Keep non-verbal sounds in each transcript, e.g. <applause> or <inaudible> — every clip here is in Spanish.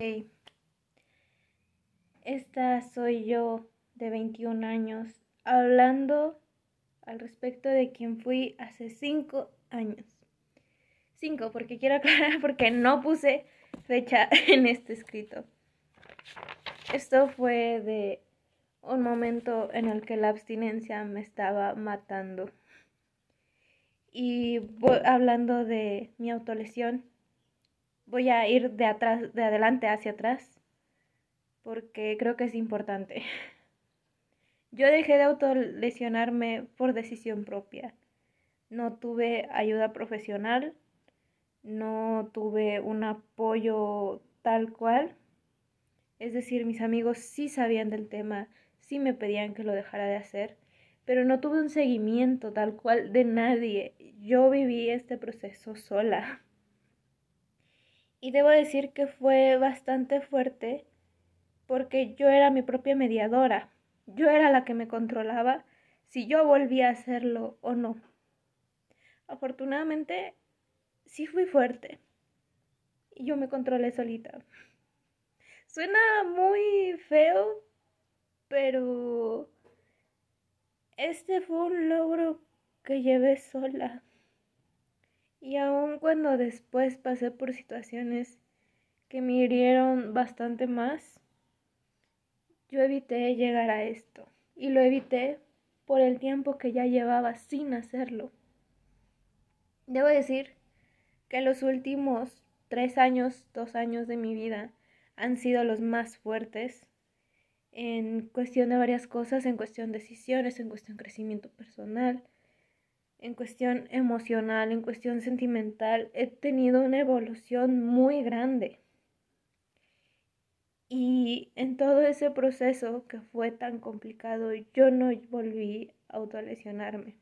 Hey. Esta soy yo de 21 años hablando al respecto de quien fui hace 5 años. 5 porque quiero aclarar <laughs> porque no puse fecha <laughs> en este escrito. Esto fue de un momento en el que la abstinencia me estaba matando. Y voy hablando de mi autolesión, voy a ir de atrás, de adelante hacia atrás, porque creo que es importante. <laughs> Yo dejé de autolesionarme por decisión propia. No tuve ayuda profesional, no tuve un apoyo tal cual. Es decir, mis amigos sí sabían del tema, sí me pedían que lo dejara de hacer, pero no tuve un seguimiento tal cual de nadie. Yo viví este proceso sola y debo decir que fue bastante fuerte porque yo era mi propia mediadora, yo era la que me controlaba si yo volvía a hacerlo o no. Afortunadamente, sí fui fuerte y yo me controlé solita. Suena muy feo, pero este fue un logro que llevé sola. Y aun cuando después pasé por situaciones que me hirieron bastante más, yo evité llegar a esto. Y lo evité por el tiempo que ya llevaba sin hacerlo. Debo decir que los últimos tres años, dos años de mi vida han sido los más fuertes en cuestión de varias cosas, en cuestión de decisiones, en cuestión de crecimiento personal, en cuestión emocional, en cuestión sentimental, he tenido una evolución muy grande. Y en todo ese proceso que fue tan complicado, yo no volví a autolesionarme.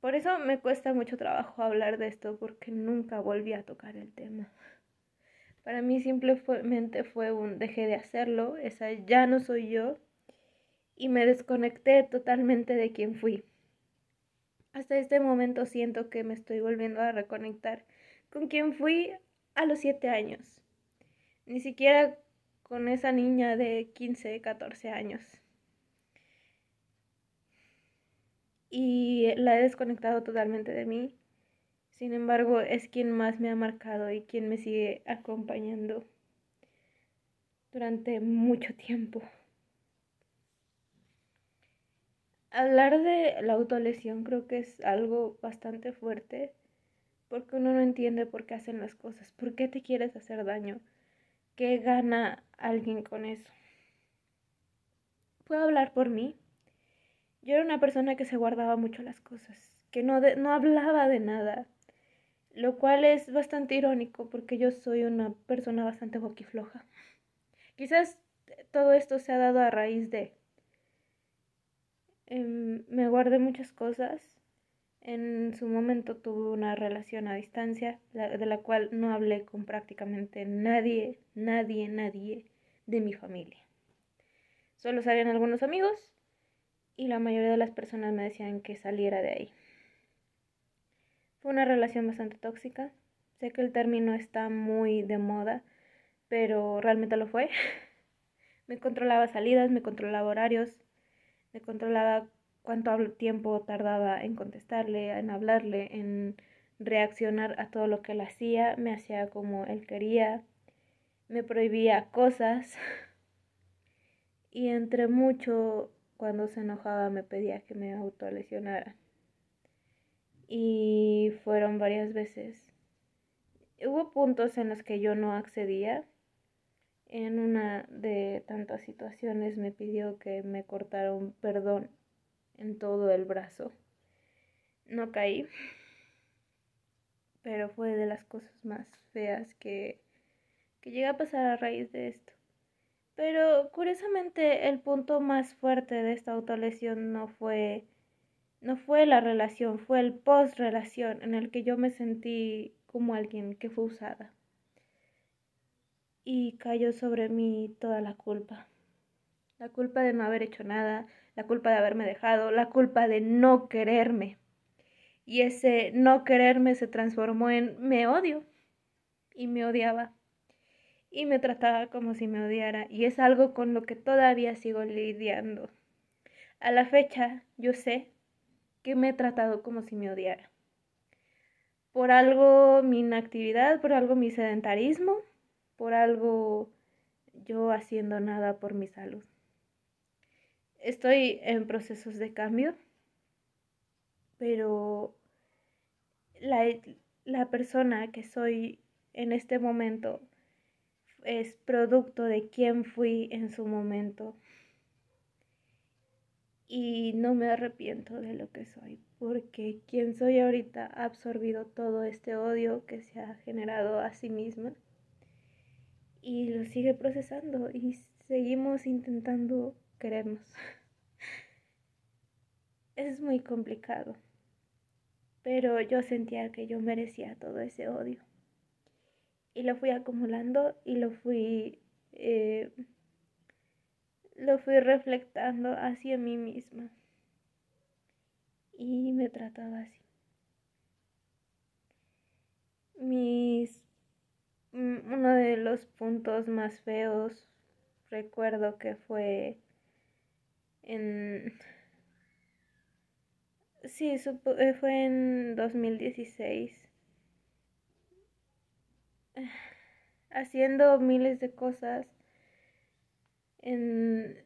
Por eso me cuesta mucho trabajo hablar de esto porque nunca volví a tocar el tema. Para mí simplemente fue un dejé de hacerlo, esa ya no soy yo y me desconecté totalmente de quien fui. Hasta este momento siento que me estoy volviendo a reconectar con quien fui a los 7 años. Ni siquiera con esa niña de 15, 14 años. Y la he desconectado totalmente de mí. Sin embargo, es quien más me ha marcado y quien me sigue acompañando durante mucho tiempo. hablar de la autolesión creo que es algo bastante fuerte porque uno no entiende por qué hacen las cosas, por qué te quieres hacer daño, qué gana alguien con eso. Puedo hablar por mí. Yo era una persona que se guardaba mucho las cosas, que no, no hablaba de nada, lo cual es bastante irónico porque yo soy una persona bastante boquifloja. Quizás todo esto se ha dado a raíz de Em, me guardé muchas cosas. En su momento tuve una relación a distancia, de la cual no hablé con prácticamente nadie, nadie, nadie de mi familia. Solo salían algunos amigos y la mayoría de las personas me decían que saliera de ahí. Fue una relación bastante tóxica. Sé que el término está muy de moda, pero realmente lo fue. <laughs> me controlaba salidas, me controlaba horarios, me controlaba cuánto tiempo tardaba en contestarle, en hablarle, en reaccionar a todo lo que él hacía, me hacía como él quería, me prohibía cosas <laughs> y entre mucho cuando se enojaba me pedía que me autolesionara. Y fueron varias veces. Hubo puntos en los que yo no accedía, en una de tantas situaciones me pidió que me cortara un perdón en todo el brazo. No caí, pero fue de las cosas más feas que, que llegué a pasar a raíz de esto. Pero curiosamente el punto más fuerte de esta autolesión no fue no fue la relación, fue el post relación en el que yo me sentí como alguien que fue usada y cayó sobre mí toda la culpa. La culpa de no haber hecho nada, la culpa de haberme dejado, la culpa de no quererme. Y ese no quererme se transformó en me odio. Y me odiaba. Y me trataba como si me odiara. Y es algo con lo que todavía sigo lidiando. A la fecha yo sé que me he tratado como si me odiara. Por algo mi inactividad, por algo mi sedentarismo, por algo yo haciendo nada por mi salud. Estoy en procesos de cambio, pero la, persona que soy en este momento es producto de quien fui en su momento. Y no me arrepiento de lo que soy, porque quien soy ahorita ha absorbido todo este odio que se ha generado a sí misma y lo sigue procesando y seguimos intentando querernos. <laughs> es muy complicado, pero yo sentía que yo merecía todo ese odio y lo fui acumulando y lo fui eh, lo fui reflectando hacia mí misma y me trataba así los puntos más feos, recuerdo que fue en... Sí, eh, fue en 2016. Haciendo miles de cosas. En,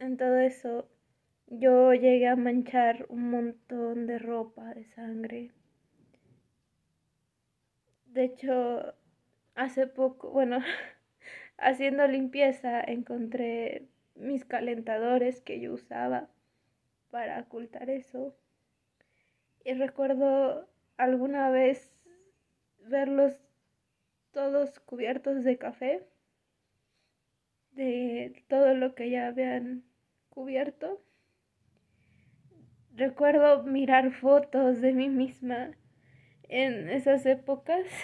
en todo eso, yo llegué a manchar un montón de ropa de sangre. De hecho, hace poco, bueno, <laughs> haciendo limpieza encontré mis calentadores que yo usaba para ocultar eso. Y recuerdo alguna vez verlos todos cubiertos de café, de todo lo que ya habían cubierto. Recuerdo mirar fotos de mí misma en esas épocas. <laughs>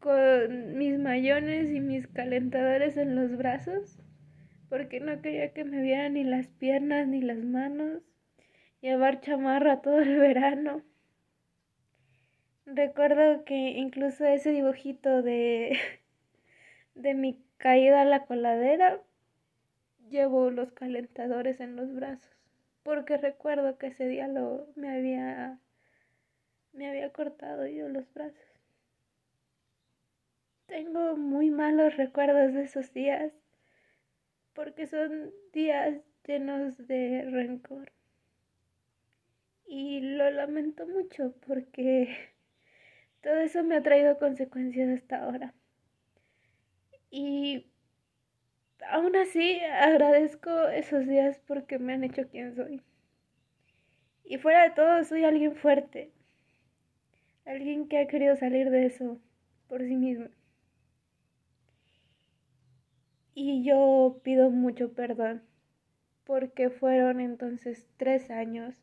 con mis mayones y mis calentadores en los brazos, porque no quería que me vieran ni las piernas ni las manos, llevar chamarra todo el verano. Recuerdo que incluso ese dibujito de, <laughs> de mi caída a la coladera, llevo los calentadores en los brazos, porque recuerdo que ese día me, había, me había cortado yo los brazos. Tengo muy malos recuerdos de esos días porque son días llenos de rencor. Y lo lamento mucho porque <laughs> todo eso me ha traído consecuencias hasta ahora. Y aún así agradezco esos días porque me han hecho quien soy. Y fuera de todo, soy alguien fuerte. Alguien que ha querido salir de eso por sí mismo. Y yo pido mucho perdón porque fueron entonces tres años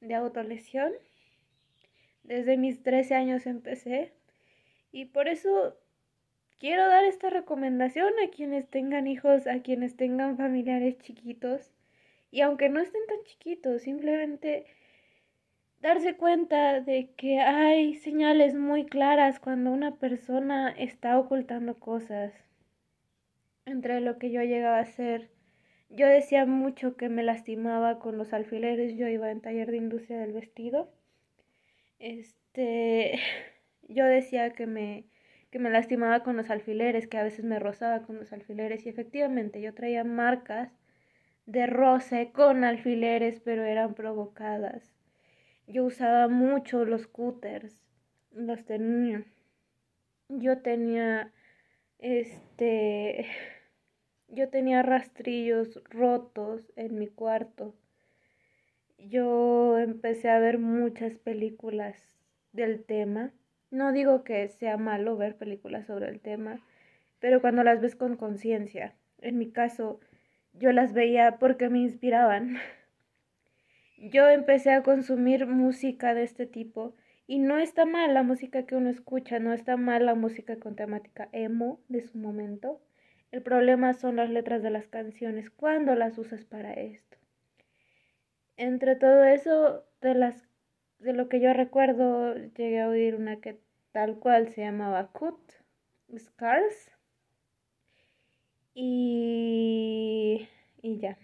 de autolesión. Desde mis 13 años empecé y por eso quiero dar esta recomendación a quienes tengan hijos, a quienes tengan familiares chiquitos y aunque no estén tan chiquitos, simplemente darse cuenta de que hay señales muy claras cuando una persona está ocultando cosas entre lo que yo llegaba a hacer, Yo decía mucho que me lastimaba con los alfileres, yo iba en taller de industria del vestido. Este, <laughs> yo decía que me que me lastimaba con los alfileres, que a veces me rozaba con los alfileres y efectivamente yo traía marcas de roce con alfileres, pero eran provocadas. Yo usaba mucho los cúters, los tenía. Yo tenía este yo tenía rastrillos rotos en mi cuarto. Yo empecé a ver muchas películas del tema. No digo que sea malo ver películas sobre el tema, pero cuando las ves con conciencia, en mi caso, yo las veía porque me inspiraban. <laughs> Yo empecé a consumir música de este tipo y no está mal la música que uno escucha, no está mal la música con temática emo de su momento, el problema son las letras de las canciones, cuándo las usas para esto. Entre todo eso, de, las, de lo que yo recuerdo, llegué a oír una que tal cual se llamaba Cut, Scars. Y, y ya.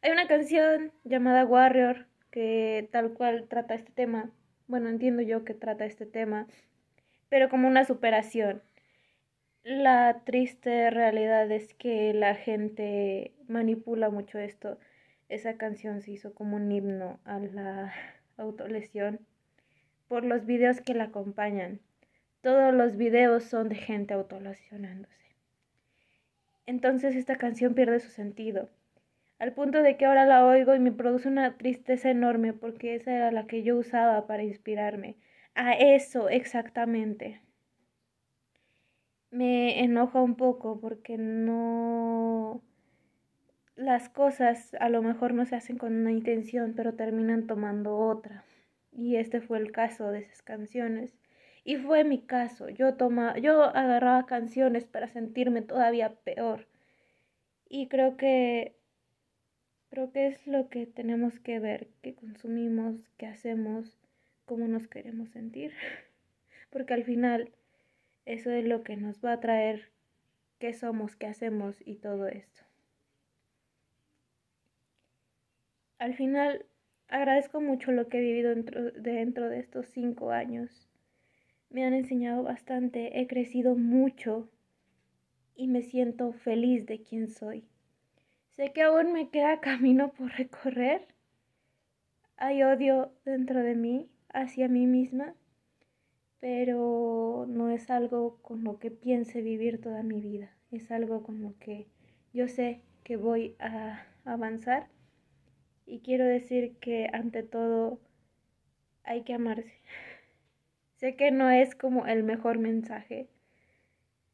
Hay una canción llamada Warrior que tal cual trata este tema. Bueno, entiendo yo que trata este tema, pero como una superación. La triste realidad es que la gente manipula mucho esto. Esa canción se hizo como un himno a la <laughs> autolesión por los videos que la acompañan. Todos los videos son de gente autolesionándose. Entonces esta canción pierde su sentido, al punto de que ahora la oigo y me produce una tristeza enorme porque esa era la que yo usaba para inspirarme. A eso exactamente me enoja un poco porque no las cosas a lo mejor no se hacen con una intención, pero terminan tomando otra. Y este fue el caso de esas canciones. Y fue mi caso. Yo toma, yo agarraba canciones para sentirme todavía peor. Y creo que creo que es lo que tenemos que ver, que consumimos, qué hacemos, cómo nos queremos sentir, <laughs> porque al final eso es lo que nos va a traer qué somos, qué hacemos y todo esto. Al final, agradezco mucho lo que he vivido dentro, dentro de estos cinco años. Me han enseñado bastante, he crecido mucho y me siento feliz de quien soy. Sé que aún me queda <laughs> camino por recorrer. Hay odio dentro de mí, hacia mí misma, pero no es algo con lo que piense vivir toda mi vida, es algo con lo que yo sé que voy a avanzar y quiero decir que ante todo hay que amarse. <laughs> sé que no es como el mejor mensaje,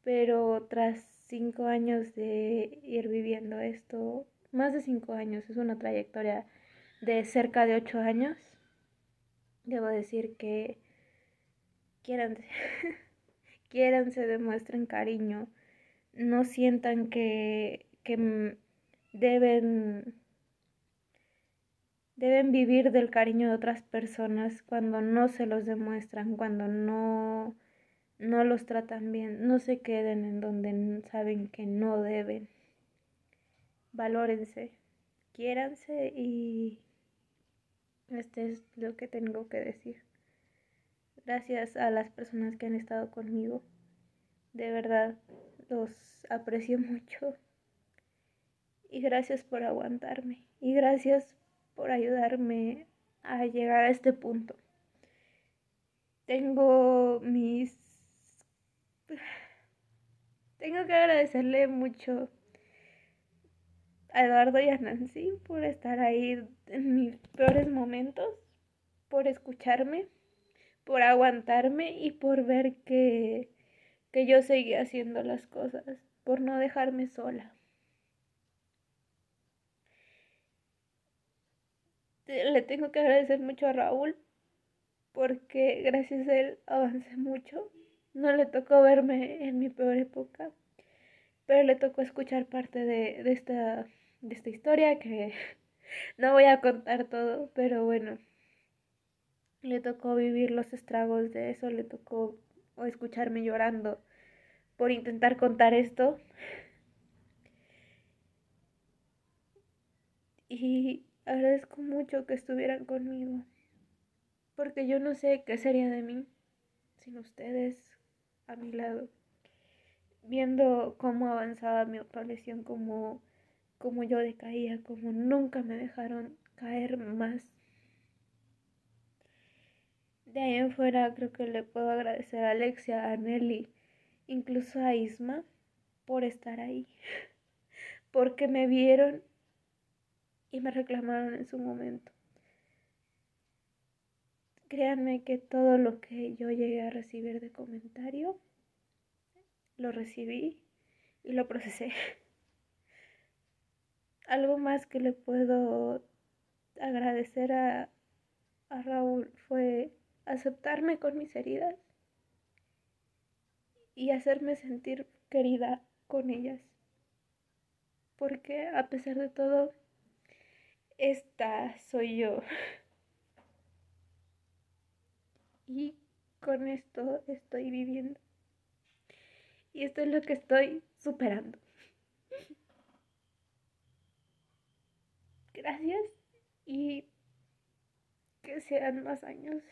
pero tras cinco años de ir viviendo esto, más de cinco años, es una trayectoria de cerca de ocho años, debo decir que quiéranse, <laughs> se demuestren cariño, no sientan que, que deben, deben vivir del cariño de otras personas cuando no se los demuestran, cuando no, no los tratan bien, no se queden en donde saben que no deben. Valórense, quiéranse y este es lo que tengo que decir. Gracias a las personas que han estado conmigo. De verdad, los aprecio <laughs> mucho. Y gracias por aguantarme. Y gracias por ayudarme a llegar a este punto. Tengo mis... <sighs> Tengo que agradecerle mucho a Eduardo y a Nancy por estar ahí en mis peores momentos, por escucharme por aguantarme y por ver que, que yo seguía haciendo las cosas, por no dejarme sola. Le tengo que agradecer mucho a Raúl porque gracias a él avancé mucho. No le tocó verme en mi peor época, pero le tocó escuchar parte de, de esta, de esta historia que <laughs> no voy a contar todo, pero bueno, le tocó vivir los estragos de eso, le tocó o escucharme llorando por intentar contar esto. Y agradezco mucho que estuvieran conmigo, porque yo no sé qué sería de mí sin ustedes a mi lado, viendo cómo avanzaba mi autolesión, cómo, cómo yo decaía, cómo nunca me dejaron caer más de ahí en fuera creo que le puedo agradecer a Alexia, a Nelly, incluso a Isma por estar ahí, <laughs> porque me vieron y me reclamaron en su momento. Créanme que todo lo que yo llegué a recibir de comentario, lo recibí y lo procesé. <laughs> Algo más que le puedo agradecer a, a Raúl fue aceptarme con mis heridas y hacerme sentir querida con ellas. Porque a pesar de todo, esta soy yo. Y con esto estoy viviendo. Y esto es lo que estoy superando. Gracias y que sean más años.